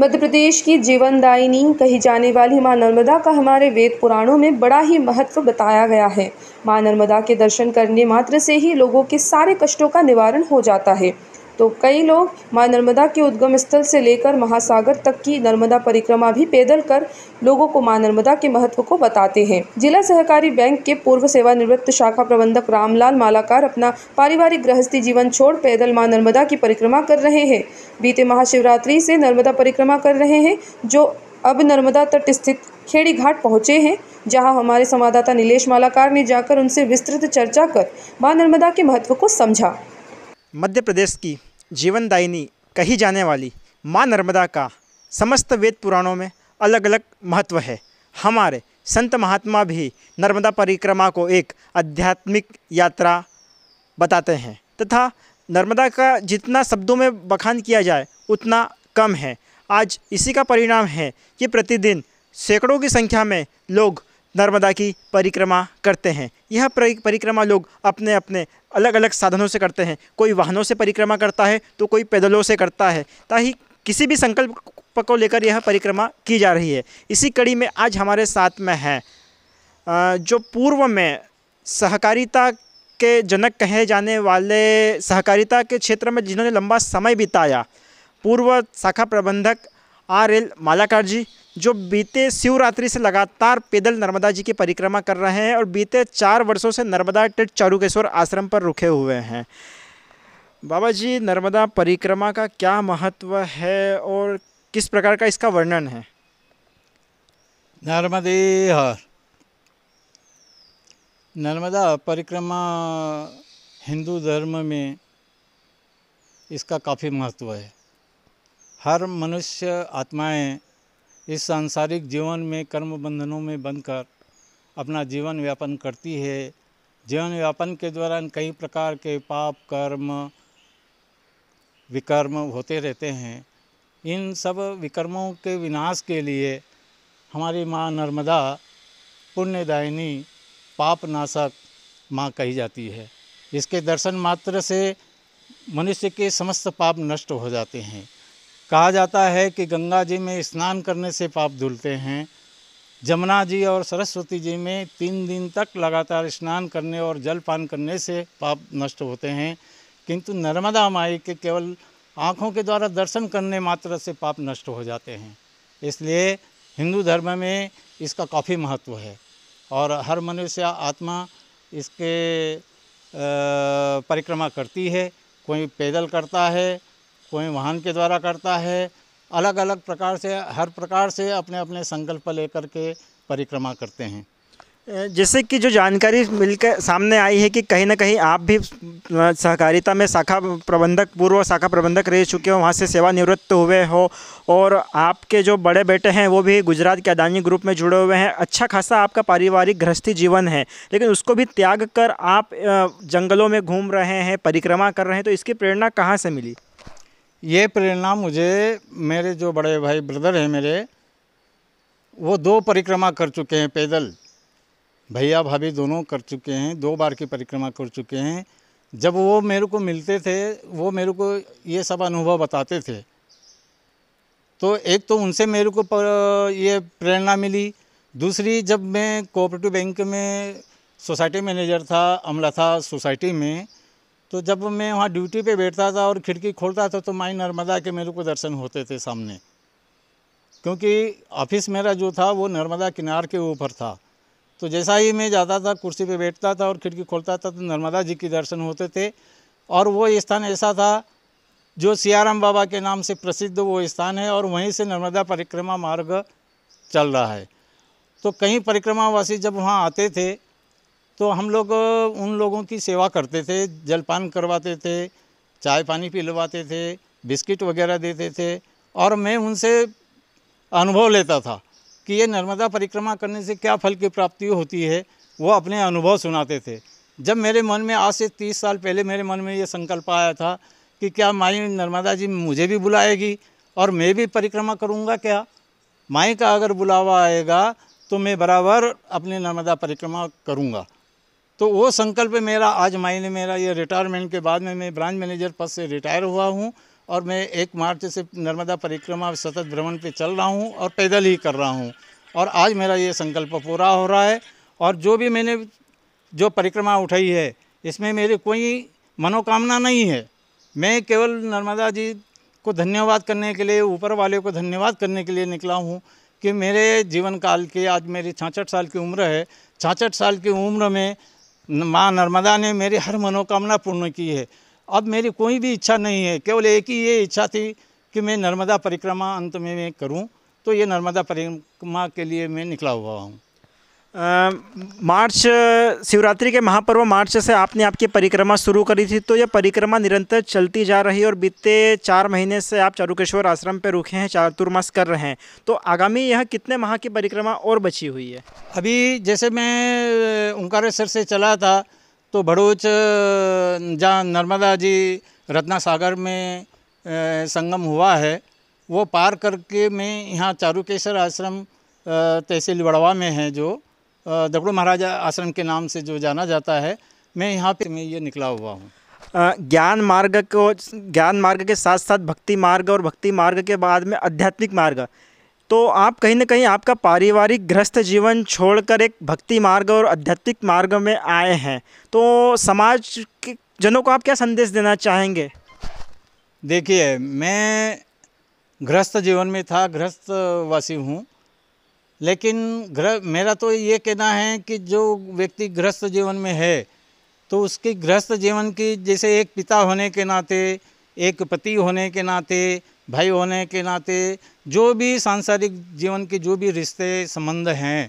मध्य प्रदेश की जीवनदायिनी कही जाने वाली माँ नर्मदा का हमारे वेद पुराणों में बड़ा ही महत्व बताया गया है माँ नर्मदा के दर्शन करने मात्र से ही लोगों के सारे कष्टों का निवारण हो जाता है तो कई लोग माँ नर्मदा के उद्गम स्थल से लेकर महासागर तक की नर्मदा परिक्रमा भी पैदल कर लोगों को माँ नर्मदा के महत्व को बताते हैं जिला सहकारी बैंक के पूर्व सेवानिवृत्त शाखा प्रबंधक रामलाल मालाकार अपना पारिवारिक गृहस्थी जीवन छोड़ पैदल माँ नर्मदा की परिक्रमा कर रहे हैं बीते महाशिवरात्रि से नर्मदा परिक्रमा कर रहे हैं जो अब नर्मदा तट स्थित खेड़ी घाट पहुंचे हैं जहां हमारे संवाददाता नीलेश मालाकार ने जाकर उनसे विस्तृत चर्चा कर माँ नर्मदा के महत्व को समझा मध्य प्रदेश की जीवनदायिनी कही जाने वाली माँ नर्मदा का समस्त वेद पुराणों में अलग अलग महत्व है हमारे संत महात्मा भी नर्मदा परिक्रमा को एक आध्यात्मिक यात्रा बताते हैं तथा नर्मदा का जितना शब्दों में बखान किया जाए उतना कम है आज इसी का परिणाम है कि प्रतिदिन सैकड़ों की संख्या में लोग नर्मदा की परिक्रमा करते हैं यह परिक्रमा लोग अपने अपने अलग अलग साधनों से करते हैं कोई वाहनों से परिक्रमा करता है तो कोई पैदलों से करता है ताकि किसी भी संकल्प को लेकर यह परिक्रमा की जा रही है इसी कड़ी में आज हमारे साथ में है जो पूर्व में सहकारिता के जनक कहे जाने वाले सहकारिता के क्षेत्र में जिन्होंने लंबा समय बिताया पूर्व शाखा प्रबंधक आर एल मालाकार जी जो बीते शिवरात्रि से लगातार पैदल नर्मदा जी की परिक्रमा कर रहे हैं और बीते चार वर्षों से नर्मदा टिट चारुकेश्वर आश्रम पर रुके हुए हैं बाबा जी नर्मदा परिक्रमा का क्या महत्व है और किस प्रकार का इसका वर्णन है नर्मदे नर्मदा परिक्रमा हिंदू धर्म में इसका काफ़ी महत्व है हर मनुष्य आत्माएं इस सांसारिक जीवन में कर्म बंधनों में बंधकर अपना जीवन व्यापन करती है जीवन व्यापन के दौरान कई प्रकार के पाप कर्म विकर्म होते रहते हैं इन सब विकर्मों के विनाश के लिए हमारी माँ नर्मदा पुण्यदायिनी पापनाशक माँ कही जाती है इसके दर्शन मात्र से मनुष्य के समस्त पाप नष्ट हो जाते हैं कहा जाता है कि गंगा जी में स्नान करने से पाप धुलते हैं जमुना जी और सरस्वती जी में तीन दिन तक लगातार स्नान करने और जल पान करने से पाप नष्ट होते हैं किंतु नर्मदा माई के केवल आँखों के द्वारा दर्शन करने मात्र से पाप नष्ट हो जाते हैं इसलिए हिंदू धर्म में इसका काफ़ी महत्व है और हर मनुष्य आत्मा इसके परिक्रमा करती है कोई पैदल करता है कोई वाहन के द्वारा करता है अलग अलग प्रकार से हर प्रकार से अपने अपने संकल्प लेकर के परिक्रमा करते हैं जैसे कि जो जानकारी मिलकर सामने आई है कि कहीं ना कहीं आप भी सहकारिता में शाखा प्रबंधक पूर्व शाखा प्रबंधक रह चुके हो वहाँ से सेवानिवृत्त हुए हो और आपके जो बड़े बेटे हैं वो भी गुजरात के अदानी ग्रुप में जुड़े हुए हैं अच्छा खासा आपका पारिवारिक गृहस्थी जीवन है लेकिन उसको भी त्याग कर आप जंगलों में घूम रहे हैं परिक्रमा कर रहे हैं तो इसकी प्रेरणा कहाँ से मिली ये प्रेरणा मुझे मेरे जो बड़े भाई ब्रदर हैं मेरे वो दो परिक्रमा कर चुके हैं पैदल भैया भाभी दोनों कर चुके हैं दो बार की परिक्रमा कर चुके हैं जब वो मेरे को मिलते थे वो मेरे को ये सब अनुभव बताते थे तो एक तो उनसे मेरे को पर ये प्रेरणा मिली दूसरी जब मैं कोऑपरेटिव बैंक में सोसाइटी मैनेजर था अमला था सोसाइटी में तो जब मैं वहाँ ड्यूटी पे बैठता था और खिड़की खोलता था तो माई नर्मदा के मेरे को दर्शन होते थे सामने क्योंकि ऑफिस मेरा जो था वो नर्मदा किनार के ऊपर था तो जैसा ही मैं जाता था कुर्सी पे बैठता था और खिड़की खोलता था तो नर्मदा जी के दर्शन होते थे और वो स्थान ऐसा था जो सियाराम बाबा के नाम से प्रसिद्ध वो स्थान है और वहीं से नर्मदा परिक्रमा मार्ग चल रहा है तो कई परिक्रमावासी जब वहाँ आते थे तो हम लोग उन लोगों की सेवा करते थे जलपान करवाते थे चाय पानी पिलवाते थे बिस्किट वगैरह देते थे और मैं उनसे अनुभव लेता था कि ये नर्मदा परिक्रमा करने से क्या फल की प्राप्ति होती है वो अपने अनुभव सुनाते थे जब मेरे मन में आज से तीस साल पहले मेरे मन में ये संकल्प आया था कि क्या माई नर्मदा जी मुझे भी बुलाएगी और मैं भी परिक्रमा करूँगा क्या माई का अगर बुलावा आएगा तो मैं बराबर अपने नर्मदा परिक्रमा करूँगा तो वो संकल्प मेरा आज मायने मेरा ये रिटायरमेंट के बाद में मैं ब्रांच मैनेजर पद से रिटायर हुआ हूँ और मैं एक मार्च से नर्मदा परिक्रमा सतत भ्रमण पे चल रहा हूँ और पैदल ही कर रहा हूँ और आज मेरा ये संकल्प पूरा हो रहा है और जो भी मैंने जो परिक्रमा उठाई है इसमें मेरी कोई मनोकामना नहीं है मैं केवल नर्मदा जी को धन्यवाद करने के लिए ऊपर वाले को धन्यवाद करने के लिए निकला हूँ कि मेरे जीवन काल के आज मेरी छाछठ साल की उम्र है छाछठ साल की उम्र में माँ नर्मदा ने मेरी हर मनोकामना पूर्ण की है अब मेरी कोई भी इच्छा नहीं है केवल एक ही ये इच्छा थी कि मैं नर्मदा परिक्रमा अंत में मैं करूँ तो ये नर्मदा परिक्रमा के लिए मैं निकला हुआ हूँ मार्च शिवरात्रि के महापर्व मार्च से आपने आपकी परिक्रमा शुरू करी थी तो यह परिक्रमा निरंतर चलती जा रही है और बीते चार महीने से आप चारुकेश्वर आश्रम पर रुके हैं चातुर्मास कर रहे हैं तो आगामी यह कितने माह की परिक्रमा और बची हुई है अभी जैसे मैं ओंकारेश्वर से चला था तो भरूच जहाँ नर्मदा जी रत्ना सागर में संगम हुआ है वो पार करके मैं यहाँ चारुकेश्वर आश्रम तहसील बड़वा में है जो दगड़ू महाराजा आश्रम के नाम से जो जाना जाता है मैं यहाँ पे मैं ये निकला हुआ हूँ ज्ञान मार्ग को ज्ञान मार्ग के साथ साथ भक्ति मार्ग और भक्ति मार्ग के बाद में आध्यात्मिक मार्ग तो आप कहीं ना कहीं आपका पारिवारिक ग्रस्त जीवन छोड़कर एक भक्ति मार्ग और आध्यात्मिक मार्ग में आए हैं तो समाज के जनों को आप क्या संदेश देना चाहेंगे देखिए मैं गृहस्थ जीवन में था गृहस्थवासी हूँ लेकिन ग्रह मेरा तो ये कहना है कि जो व्यक्ति गृहस्थ जीवन में है तो उसकी गृहस्थ जीवन की जैसे एक पिता होने के नाते एक पति होने के नाते भाई होने के नाते जो भी सांसारिक जीवन के जो भी रिश्ते संबंध हैं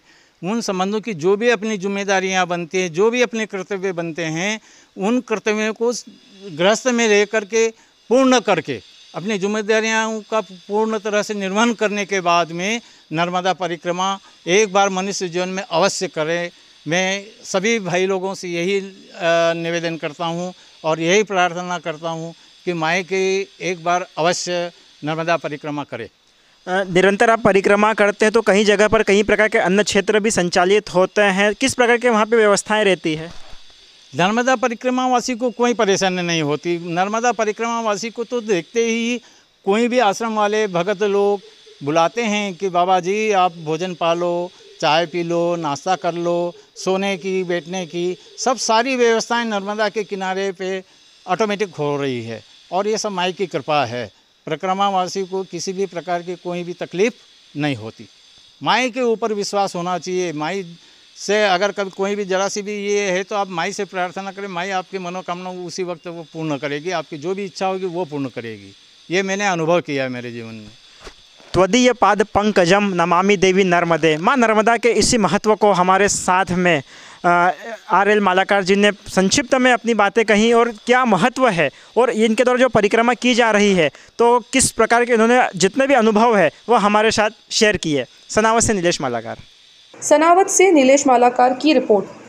उन संबंधों की जो भी अपनी जिम्मेदारियां बनती हैं जो भी अपने कर्तव्य बनते हैं उन कर्तव्यों को गृहस्थ में रह करके पूर्ण करके अपनी जिम्मेदारियों का पूर्ण तरह से निर्वहन करने के बाद में नर्मदा परिक्रमा एक बार मनुष्य जीवन में अवश्य करें मैं सभी भाई लोगों से यही निवेदन करता हूँ और यही प्रार्थना करता हूँ कि माए की एक बार अवश्य नर्मदा परिक्रमा करें निरंतर आप परिक्रमा करते हैं तो कहीं जगह पर कई प्रकार के अन्य क्षेत्र भी संचालित होते हैं किस प्रकार के वहाँ पर व्यवस्थाएँ रहती है नर्मदा परिक्रमावासी को कोई परेशानी नहीं होती नर्मदा परिक्रमावासी को तो देखते ही कोई भी आश्रम वाले भगत लोग बुलाते हैं कि बाबा जी आप भोजन पालो चाय पी लो नाश्ता कर लो सोने की बैठने की सब सारी व्यवस्थाएं नर्मदा के किनारे पे ऑटोमेटिक हो रही है और ये सब माई की कृपा है परिक्रमावासी को किसी भी प्रकार की कोई भी तकलीफ नहीं होती माई के ऊपर विश्वास होना चाहिए माई से अगर कभी कोई भी जरा सी भी ये है तो आप माई से प्रार्थना करें माई आपकी मनोकामना उसी वक्त वो पूर्ण करेगी आपकी जो भी इच्छा होगी वो पूर्ण करेगी ये मैंने अनुभव किया है मेरे जीवन में त्वदीय पाद पंकजम नमामि देवी नर्मदे माँ नर्मदा के इसी महत्व को हमारे साथ में आर एल मालाकार जी ने संक्षिप्त में अपनी बातें कही और क्या महत्व है और इनके द्वारा जो परिक्रमा की जा रही है तो किस प्रकार के इन्होंने जितने भी अनुभव है वो हमारे साथ शेयर किए सनावत से नीलेश मालाकार सनावत से नीलेश मालाकार की रिपोर्ट